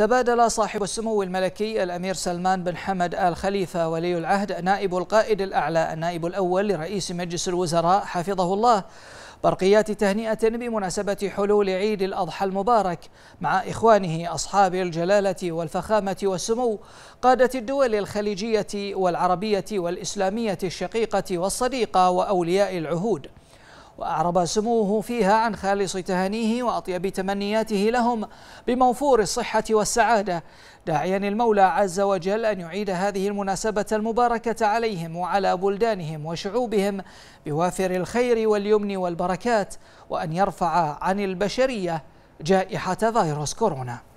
تبادل صاحب السمو الملكي الأمير سلمان بن حمد آل خليفة ولي العهد نائب القائد الأعلى النائب الأول لرئيس مجلس الوزراء حفظه الله برقيات تهنئة بمناسبة حلول عيد الأضحى المبارك مع إخوانه أصحاب الجلالة والفخامة والسمو قادة الدول الخليجية والعربية والإسلامية الشقيقة والصديقة وأولياء العهود وأعرب سموه فيها عن خالص تهانيه وأطيب تمنياته لهم بموفور الصحة والسعادة داعيا المولى عز وجل أن يعيد هذه المناسبة المباركة عليهم وعلى بلدانهم وشعوبهم بوافر الخير واليمن والبركات وأن يرفع عن البشرية جائحة فيروس كورونا